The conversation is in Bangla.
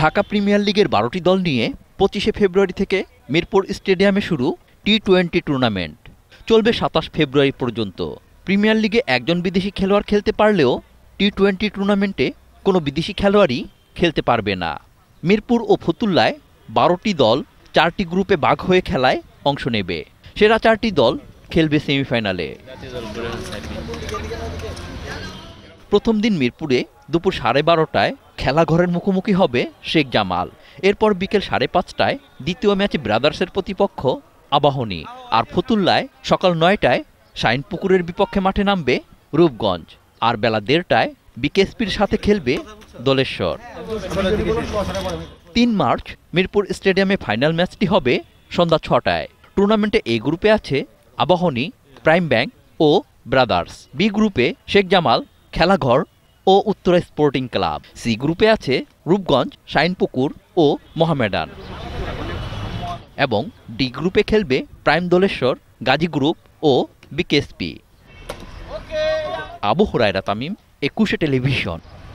ঢাকা প্রিমিয়ার লিগের বারোটি দল নিয়ে পঁচিশে ফেব্রুয়ারি থেকে মিরপুর স্টেডিয়ামে শুরু টি টোয়েন্টি টুর্নামেন্ট চলবে সাতাশ ফেব্রুয়ারি পর্যন্ত প্রিমিয়ার লিগে একজন বিদেশি খেলোয়াড় খেলতে পারলেও টি টোয়েন্টি টুর্নামেন্টে কোনো বিদেশি খেলোয়াড়ই খেলতে পারবে না মিরপুর ও ফতুল্লায় বারোটি দল চারটি গ্রুপে বাঘ হয়ে খেলায় অংশ নেবে সেরা চারটি দল খেলবে সেমিফাইনালে প্রথম দিন মিরপুরে দুপুর সাড়ে বারোটায় খেলাঘরের মুখোমুখি হবে শেখ জামাল এরপর বিকেল সাড়ে পাঁচটায় দ্বিতীয় ম্যাচে ব্রাদার্সের প্রতিপক্ষ আবাহনী আর ফতুল্লায় সকাল নয়টায় পুকুরের বিপক্ষে মাঠে নামবে রূপগঞ্জ আর বেলা দেড়টায় বিকেএসপির সাথে খেলবে দলেশ্বর তিন মার্চ মিরপুর স্টেডিয়ামে ফাইনাল ম্যাচটি হবে সন্ধ্যা ছটায় টুর্নামেন্টে এই গ্রুপে আছে আবাহনী প্রাইম ব্যাংক ও ব্রাদার্স বি গ্রুপে শেখ জামাল খেলাঘর ও উত্তরা স্পোর্টিং ক্লাব সি গ্রুপে আছে রূপগঞ্জ শাইনপুকুর ও মোহামেডান এবং ডি গ্রুপে খেলবে প্রাইম দলেশ্বর গাজী গ্রুপ ও বিকেএসপি আবু হুরায়রা তামিম একুশে টেলিভিশন